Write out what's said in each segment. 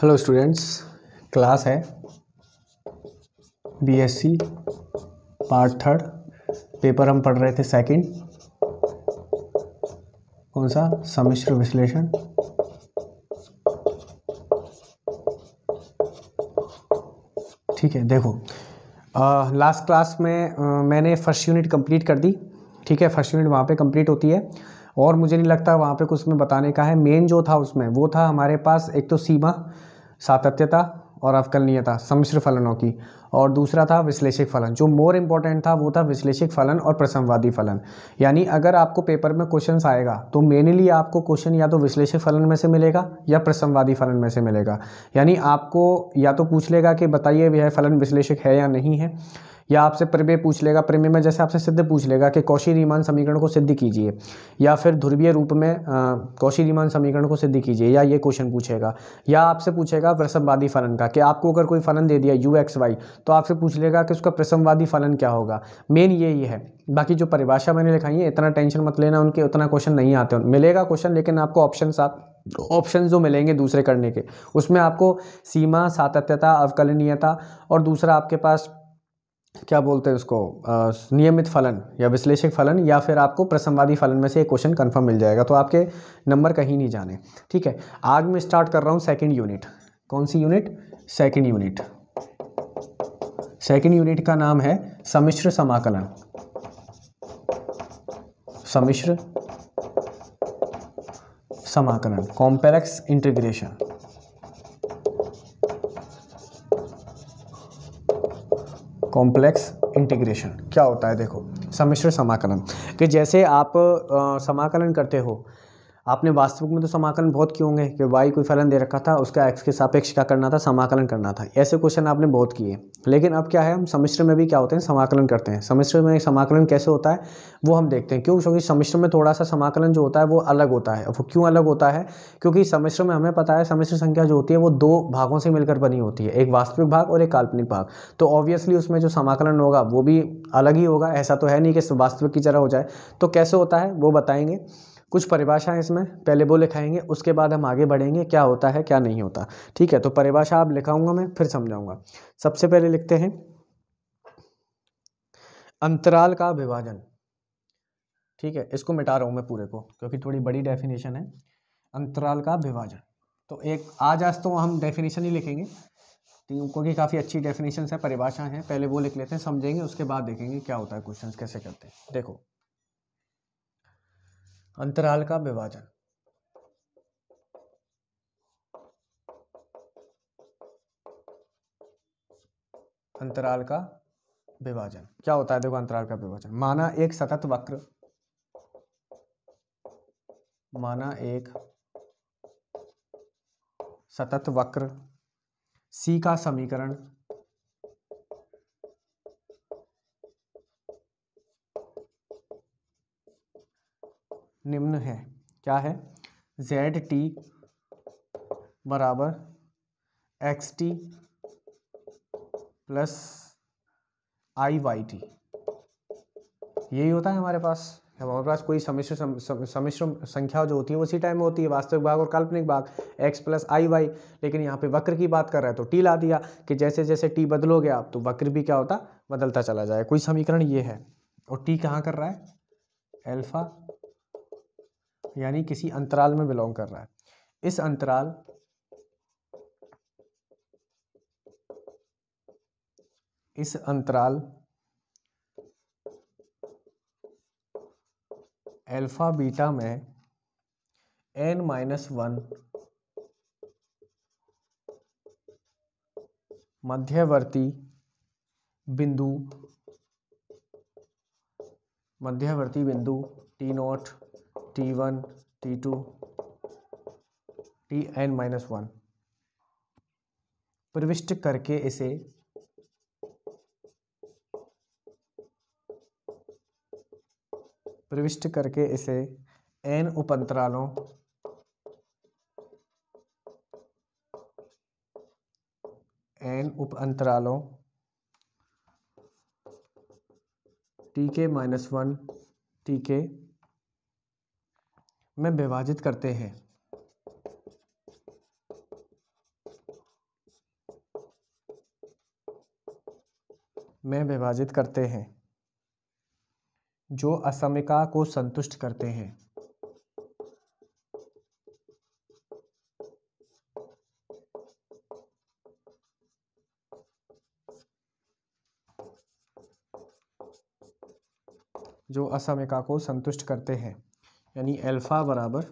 hello students class है BSc part third paper हम पढ़ रहे थे सेकंड कौन सा सम्मिश्र विश्लेषण ठीक है देखो लास्ट क्लास में आ, मैंने फर्स्ट यूनिट कंप्लीट कर दी ठीक है फर्स्ट यूनिट वहाँ पे कंप्लीट होती है और मुझे नहीं लगता वहाँ पे कुछ उसमें बताने का है मेन जो था उसमें वो था हमारे पास एक तो सीमा सातत्यता और अवकलनीयता सम्मिश्र फलनों की और दूसरा था विश्लेषिक फलन जो मोर इम्पॉर्टेंट था वो था विश्लेषिक फलन और प्रसंवादी फलन यानी अगर आपको पेपर में क्वेश्चन आएगा तो मेनली आपको क्वेश्चन या तो विश्लेषिक फलन में से मिलेगा या प्रसंवादी फलन में से मिलेगा यानी आपको या तो पूछ लेगा कि बताइए यह फलन विश्लेषिक है या नहीं है या आपसे प्रमेय पूछ लेगा प्रमेय में जैसे आपसे सिद्ध पूछ लेगा कि कौशी रीमान समीकरण को सिद्ध कीजिए या फिर ध्रुवीय रूप में कौशी रीमान समीकरण को सिद्ध कीजिए या ये क्वेश्चन पूछेगा या आपसे पूछेगा प्रसमवादी फलन का कि आपको अगर कोई फलन दे दिया यू एक्स वाई तो आपसे पूछ लेगा कि उसका प्रसमवादी फलन क्या होगा मेन यही है बाकी जो परिभाषा मैंने लिखाई है इतना टेंशन मत लेना उनके उतना क्वेश्चन नहीं आते मिलेगा क्वेश्चन लेकिन आपको ऑप्शन आप ऑप्शन जो मिलेंगे दूसरे करने के उसमें आपको सीमा सातत्यता अवकलनीयता और दूसरा आपके पास क्या बोलते हैं उसको आ, नियमित फलन या विश्लेषक फलन या फिर आपको प्रसंवादी फलन में से एक क्वेश्चन कंफर्म मिल जाएगा तो आपके नंबर कहीं नहीं जाने ठीक है आज मैं स्टार्ट कर रहा हूँ सेकेंड यूनिट कौन सी unit second unit second unit का नाम है समिश्र समाकलन समिश्र समाकलन कॉम्पेलेक्स इंटीग्रेशन कॉम्प्लेक्स इंटीग्रेशन क्या होता है देखो सम्मिश्र समाकलन कि जैसे आप आ, समाकलन करते हो आपने वास्तविक में तो समाकलन बहुत किए होंगे कि वाई कोई फलन दे रखा था उसका एक्स के सापेक्ष क्या करना था समाकलन करना था ऐसे क्वेश्चन आपने बहुत किए लेकिन अब क्या है हम समिश्र में भी क्या होते हैं समाकलन करते हैं समिश्र में समाकलन कैसे होता है वो हम देखते हैं क्यों क्योंकि समिश्र में थोड़ा सा समाकलन जो होता है वो अलग होता है वो क्यों अलग होता है क्योंकि समिश्र में हमें पता है समिश्र संख्या जो होती है वो दो भागों से मिलकर बनी होती है एक वास्तविक भाग और एक काल्पनिक भाग तो ऑब्वियसली उसमें जो समाकलन होगा वो भी अलग ही होगा ऐसा तो है नहीं कि वास्तविक की तरह हो जाए तो कैसे होता है वो बताएंगे कुछ परिभाषाएं इसमें पहले वो लिखाएंगे उसके बाद हम आगे बढ़ेंगे क्या होता है क्या नहीं होता ठीक है तो परिभाषा आप लिखाऊंगा मैं फिर समझाऊंगा सबसे पहले लिखते हैं अंतराल का विभाजन ठीक है इसको मिटा रहा हूँ मैं पूरे को क्योंकि थोड़ी बड़ी डेफिनेशन है अंतराल का विभाजन तो एक आज आज तो हम डेफिनेशन ही लिखेंगे क्योंकि काफ़ी अच्छी डेफिनेशन है परिभाषाएं हैं पहले वो लिख लेते हैं समझेंगे उसके बाद देखेंगे क्या होता है क्वेश्चन कैसे करते हैं देखो अंतराल का विभाजन अंतराल का विभाजन क्या होता है देखो अंतराल का विभाजन माना एक सतत वक्र माना एक सतत वक्र सी का समीकरण निम्न है क्या है जेड टी बराबर X T plus I Y T यही होता है हमारे पास हमारे पास कोई समिश्र समिश्र संख्या जो होती है उसी टाइम में होती है वास्तविक भाग और काल्पनिक भाग x प्लस आई वाई लेकिन यहाँ पे वक्र की बात कर रहा है तो टी ला दिया कि जैसे जैसे टी बदलोगे आप तो वक्र भी क्या होता बदलता चला जाए कोई समीकरण ये है और टी कहाँ कर रहा है एल्फा यानी किसी अंतराल में बिलोंग कर रहा है इस अंतराल इस अंतराल अल्फा बीटा में एन माइनस वन मध्यवर्ती बिंदु मध्यवर्ती बिंदु T naught T one T two T N minus one प्रविष्ट करके इसे प्रविष्ट करके इसे एन उप अंतरालों एन उप अंतरालों टी के माइनस वन टी के में विभाजित करते हैं में विभाजित करते हैं जो असमिका को संतुष्ट करते हैं जो असमिका को संतुष्ट करते हैं यानी अल्फ़ा बराबर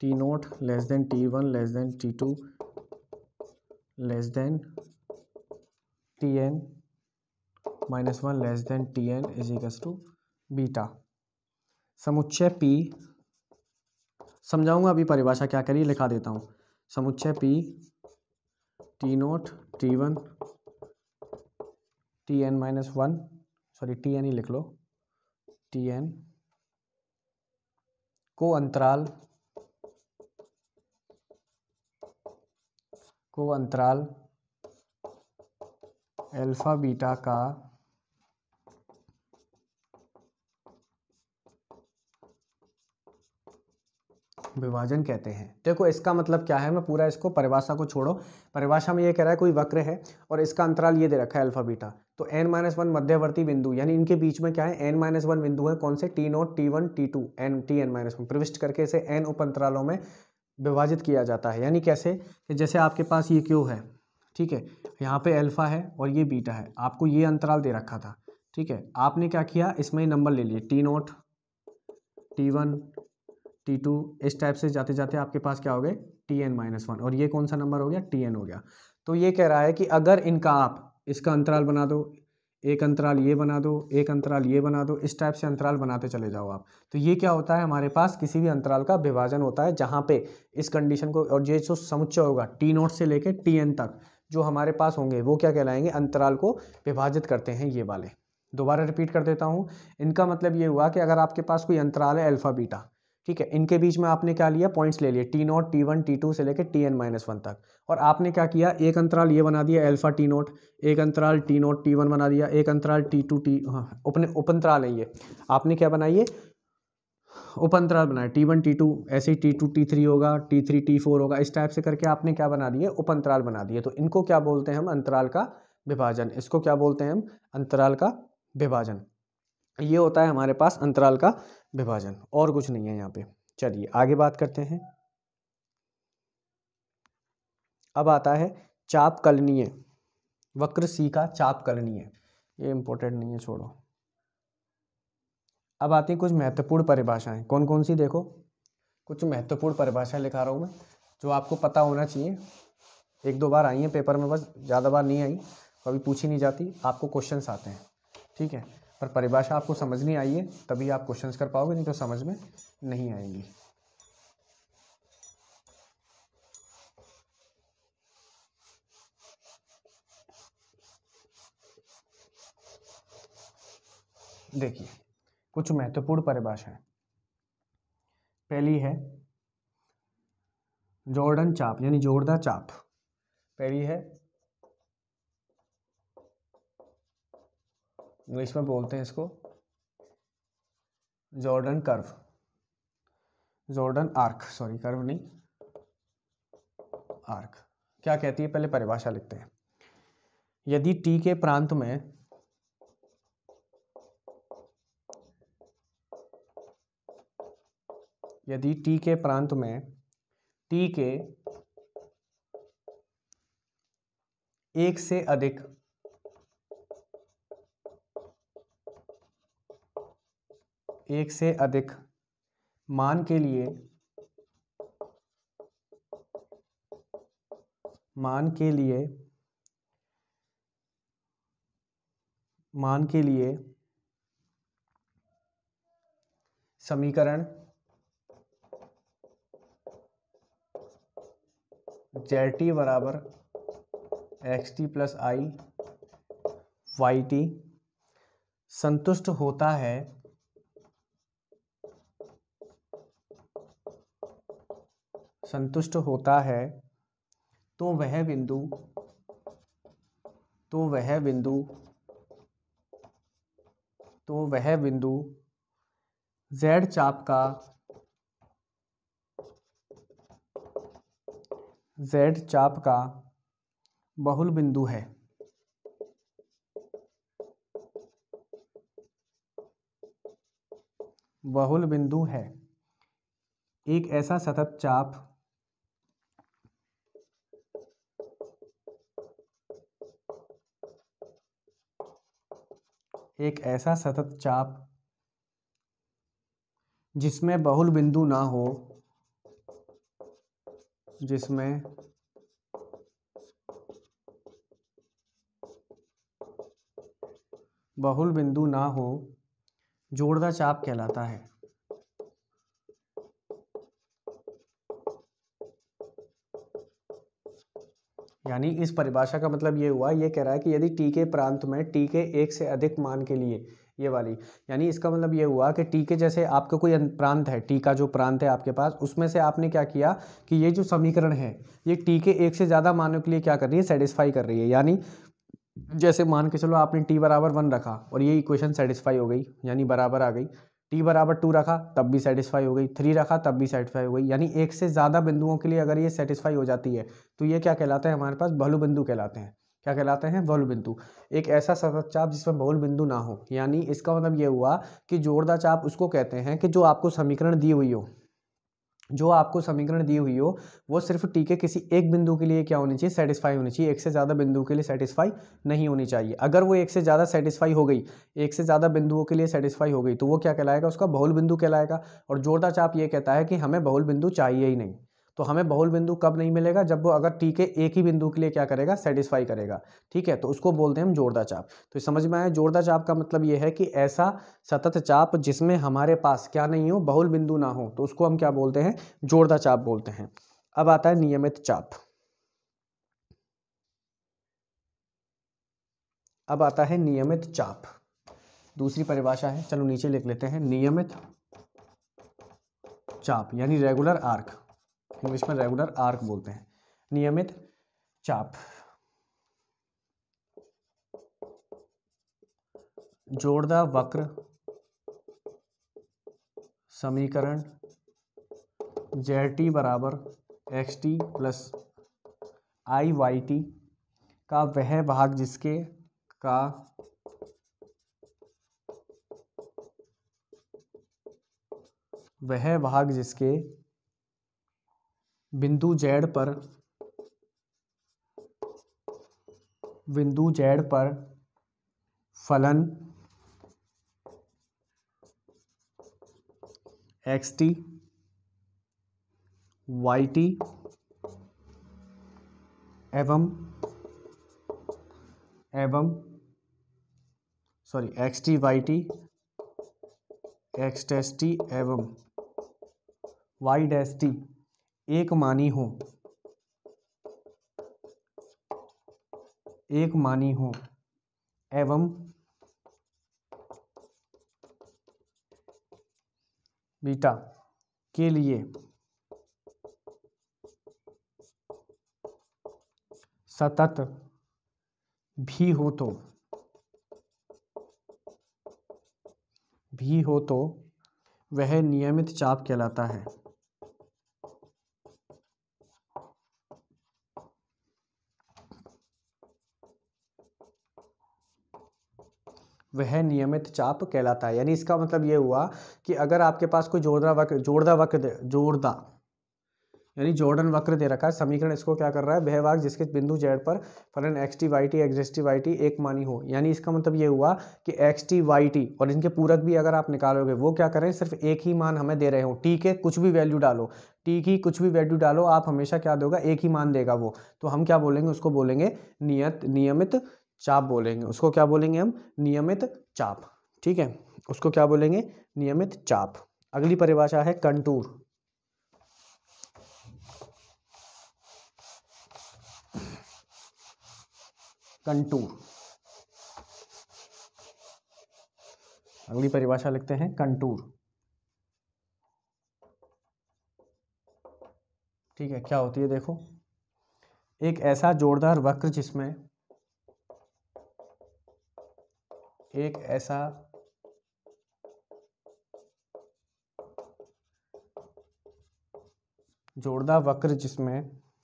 T naught less than T one less than T two less than T N minus one less than T N is equal to beta समुच्चय पी समझाऊंगा अभी परिभाषा क्या करिए लिखा देता हूँ समुच्चय P T naught T one T N minus one sorry T N ही लिख लो टी एन को अंतराल को अंतराल अल्फा बीटा का विभाजन कहते हैं देखो इसका मतलब क्या है मैं पूरा इसको परिभाषा को छोड़ो परिभाषा में ये कह रहा है कोई वक्र है और इसका अंतराल ये दे रखा है अल्फा बीटा तो एन माइनस वन मध्यवर्ती बिंदु यानी इनके बीच में क्या है एन माइनस वन बिंदु है कौन से T naught T one T two N T N minus one प्रविष्ट करके इसे एन उपअंतरालों में विभाजित किया जाता है यानी कैसे कि जैसे आपके पास ये क्यू है ठीक है यहाँ पे अल्फा है और ये बीटा है आपको ये अंतराल दे रखा था ठीक है आपने क्या किया इसमें नंबर ले लिए T naught T one T two इस टाइप से जाते जाते आपके पास क्या हो गए टी एन माइनस वन और ये कौन सा नंबर हो गया टी एन हो गया तो ये कह रहा है कि अगर इनका आप इसका अंतराल बना दो एक अंतराल ये बना दो एक अंतराल ये बना दो इस टाइप से अंतराल बनाते चले जाओ आप तो ये क्या होता है हमारे पास किसी भी अंतराल का विभाजन होता है जहाँ पे इस कंडीशन को और ये जो समुच्चय होगा टी नोट से लेके टी एन तक जो हमारे पास होंगे वो क्या कहलाएंगे अंतराल को विभाजित करते हैं ये वाले दोबारा रिपीट कर देता हूँ इनका मतलब ये हुआ कि अगर आपके पास कोई अंतराल है अल्फ़ा बीटा ठीक है इनके बीच में आपने क्या लिया पॉइंट्स ले लिए T naught T one T two से लेकर टी एन माइनस वन तक और आपने क्या किया एक अंतराल ये बना दिया एल्फा टी नोट एक अंतराल टी नोट टी वन बना दिया एक अंतराल टी टू टी हाँ उपअंतराल है ये आपने क्या बनाइए उपअंतराल बनाया टी वन टी टू ऐसे ही टी टू टी थ्री होगा टी थ्री टी फोर होगा इस टाइप से करके आपने क्या बना दिए उपअंतराल बना दिए तो इनको क्या बोलते हैं हम अंतराल का विभाजन इसको क्या बोलते हैं हम अंतराल का विभाजन ये होता है हमारे पास अंतराल का विभाजन और कुछ नहीं है यहाँ पे चलिए आगे बात करते हैं अब आता है चाप कलनीय वक्र सी का चाप कलनीय ये इंपॉर्टेंट नहीं है छोड़ो अब आती है कुछ महत्वपूर्ण परिभाषाएं कौन कौन सी देखो कुछ महत्वपूर्ण परिभाषाएं लिखा रहा हूँ मैं जो आपको पता होना चाहिए एक दो बार आई हैं पेपर में बस ज़्यादा बार नहीं आई कभी पूछी नहीं जाती आपको क्वेश्चंस आते हैं ठीक है पर परिभाषा आपको समझ नहीं आई है तभी आप क्वेश्चंस कर पाओगे नहीं तो समझ में नहीं आएंगी देखिए कुछ महत्वपूर्ण परिभाषाएं पहली है जोर्डन चाप यानी जोरदा चाप पहली है इंग्लिश में बोलते हैं इसको Jordan curve Jordan arc sorry curve नहीं आर्क क्या कहती है पहले परिभाषा लिखते हैं यदि टी के प्रांत में यदि टी के प्रांत में टी के एक से अधिक एक से अधिक मान के लिए मान के लिए मान के लिए समीकरण जेड टी बराबर X T plus I Y T संतुष्ट होता है संतुष्ट होता है तो वह बिंदु तो वह बिंदु तो वह बिंदु जेड चाप का जेड चाप का बहुल बिंदु है बहुल बिंदु है एक ऐसा सतत चाप एक ऐसा सतत चाप जिसमें बहुल बिंदु ना हो जिसमें बहुल बिंदु ना हो जोड़दा चाप कहलाता है यानी इस परिभाषा का मतलब ये हुआ ये कह रहा है कि यदि टी के प्रांत में टी के एक से अधिक मान के लिए ये वाली यानी इसका मतलब ये हुआ कि टी के जैसे आपका कोई प्रांत है टी का जो प्रांत है आपके पास उसमें से आपने क्या किया कि ये जो समीकरण है ये टी के एक से ज़्यादा मानों के लिए क्या कर रही है सेटिस्फाई कर रही है यानी जैसे मान के चलो आपने टी बराबर वन रखा और ये इक्वेशन सेटिस्फाई हो गई यानी बराबर आ गई टी बराबर टू रखा तब भी सेटिस्फाई हो गई थ्री रखा तब भी सेटिस्फाई हो गई यानी एक से ज़्यादा बिंदुओं के लिए अगर ये सेटिस्फाई हो जाती है तो ये क्या कहलाते हैं हमारे पास बहुल बिंदु कहलाते हैं क्या कहलाते हैं बहुल बिंदु एक ऐसा सतत चाप जिसमें बहुल बिंदु ना हो यानी इसका मतलब ये हुआ कि जोरदार चाप उसको कहते हैं कि जो आपको समीकरण दी हुई हो जो आपको समीकरण दी हुई हो वो सिर्फ टी के किसी एक बिंदु के लिए क्या होनी चाहिए सेटिस्फाई होनी चाहिए एक से ज़्यादा बिंदु के लिए सेटिस्फाई नहीं होनी चाहिए अगर वो एक से ज़्यादा सेटिस्फाई हो गई एक से ज़्यादा बिंदुओं के लिए सेटिस्फाई हो गई तो वो क्या कहलाएगा उसका बहुल बिंदु कहलाएगा और जोरदार चाप ये कहता है कि हमें बहुल बिंदु चाहिए ही नहीं तो हमें बहुल बिंदु कब नहीं मिलेगा जब वो अगर टी के एक ही बिंदु के लिए क्या करेगा सेटिस्फाई करेगा ठीक है तो उसको बोलते हैं हम जोरदार चाप तो समझ में आया जोरदार चाप का मतलब ये है कि ऐसा सतत चाप जिसमें हमारे पास क्या नहीं हो बहुल बिंदु ना हो तो उसको हम क्या बोलते हैं जोरदार चाप बोलते हैं अब आता है नियमित चाप अब आता है नियमित चाप दूसरी परिभाषा है चलो नीचे लिख लेते हैं नियमित चाप यानी रेगुलर आर्क इंग्लिश में रेगुलर आर्क बोलते हैं नियमित चाप जोड़दा वक्र समीकरण जेड टी बराबर X T plus I Y T का वह भाग जिसके का वह भाग जिसके बिंदु जेड पर बिंदु जेड पर फलन एक्स टी वाई टी एवं एवं sorry X T Y T X dash T एवं वाई डैस टी एक मानी हो एक मानी हो एवं बीटा के लिए सतत भी हो तो भी हो तो वह नियमित चाप कहलाता है वह नियमित चाप कहलाता है यानी इसका मतलब ये हुआ कि अगर आपके पास कोई जोरदार वक्र जोरदा वक्र जोरदा यानी जोर्डन वक्र दे रखा है समीकरण इसको क्या कर रहा है वह वाक जिसके बिंदु जेड पर फलन X T Y T X T Y T एक मानी हो यानी इसका मतलब ये हुआ कि एक्स टी वाई टी और इनके पूरक भी अगर आप निकालोगे वो क्या करें सिर्फ एक ही मान हमें दे रहे हो टी के कुछ भी वैल्यू डालो टी की कुछ भी वैल्यू डालो आप हमेशा क्या दोगे एक ही मान देगा वो तो हम क्या बोलेंगे उसको बोलेंगे नियत नियमित चाप बोलेंगे उसको क्या बोलेंगे हम नियमित चाप ठीक है उसको क्या बोलेंगे नियमित चाप अगली परिभाषा है कंटूर कंटूर अगली परिभाषा लिखते हैं कंटूर ठीक है क्या होती है देखो एक ऐसा जोरदार वक्र जिसमें एक ऐसा जोड़दा वक्र जिसमें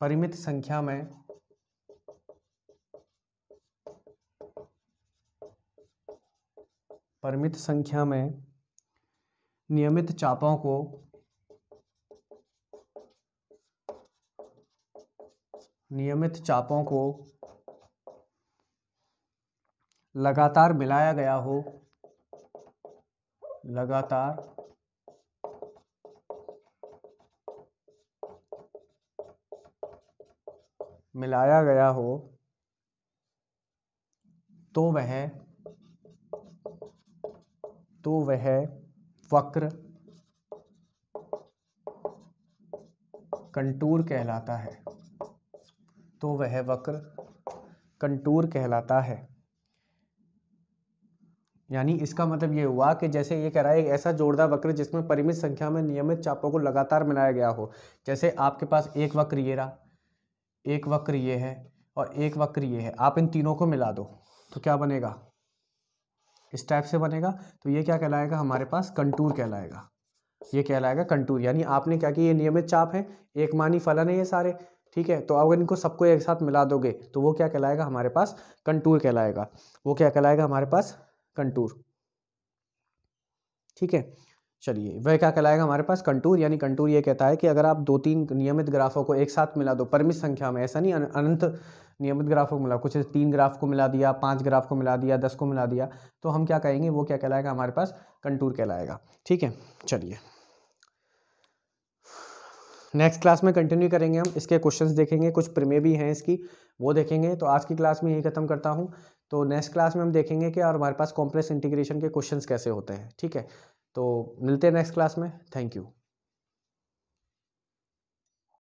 परिमित संख्या में परिमित संख्या में नियमित चापों को नियमित चापों को लगातार मिलाया गया हो लगातार मिलाया गया हो तो वह तो वह वक्र कंटूर कहलाता है तो वह वक्र कंटूर कहलाता है यानी इसका मतलब ये हुआ कि जैसे ये कह रहा है एक ऐसा जोरदार वक्र जिसमें परिमित संख्या में नियमित चापों को लगातार मिलाया गया हो जैसे आपके पास एक वक्र ये रहा एक वक्र ये है और एक वक्र ये है आप इन तीनों को मिला दो तो क्या बनेगा इस टाइप से बनेगा तो ये क्या कहलाएगा हमारे पास कंटूर कहलाएगा ये कहलाएगा कंटूर यानी आपने क्या कि ये नियमित चाप है एक मानी फलन है ये सारे ठीक है तो अगर इनको सबको एक साथ मिला दोगे तो वो क्या कहलाएगा हमारे पास कंटूर कहलाएगा वो क्या कहलाएगा हमारे पास कंटूर ठीक है चलिए वह क्या कहलाएगा हमारे पास कंटूर यानी कंटूर ये कहता है कि अगर आप दो तीन नियमित ग्राफों को एक साथ मिला दो परिमित संख्या में ऐसा नहीं अनंत नियमित ग्राफों को मिला कुछ तीन ग्राफ को मिला दिया पांच ग्राफ को मिला दिया दस को मिला दिया तो हम क्या कहेंगे वो क्या कहलाएगा हमारे पास कंटूर कहलाएगा ठीक है चलिए नेक्स्ट क्लास में कंटिन्यू करेंगे हम इसके क्वेश्चंस देखेंगे कुछ प्रिमे भी हैं इसकी वो देखेंगे तो आज की क्लास में यही खत्म करता हूँ तो नेक्स्ट क्लास में हम देखेंगे कि और हमारे पास कॉम्प्लेक्स इंटीग्रेशन के क्वेश्चंस कैसे होते हैं ठीक है तो मिलते हैं नेक्स्ट क्लास में थैंक यू